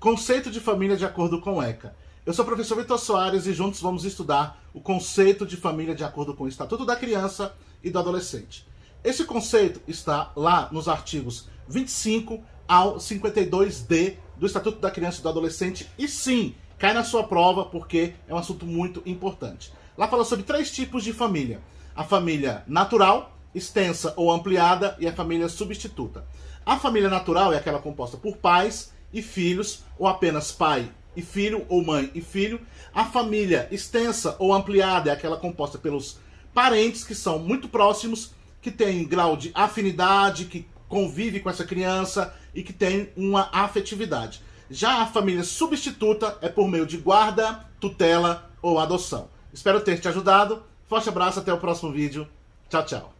Conceito de família de acordo com ECA. Eu sou o professor Vitor Soares e juntos vamos estudar o conceito de família de acordo com o Estatuto da Criança e do Adolescente. Esse conceito está lá nos artigos 25 ao 52D do Estatuto da Criança e do Adolescente e sim, cai na sua prova porque é um assunto muito importante. Lá fala sobre três tipos de família: a família natural, extensa ou ampliada e a família substituta. A família natural é aquela composta por pais, e filhos, ou apenas pai e filho, ou mãe e filho. A família extensa ou ampliada é aquela composta pelos parentes que são muito próximos, que têm grau de afinidade, que convive com essa criança e que tem uma afetividade. Já a família substituta é por meio de guarda, tutela ou adoção. Espero ter te ajudado. Forte abraço, até o próximo vídeo. Tchau, tchau.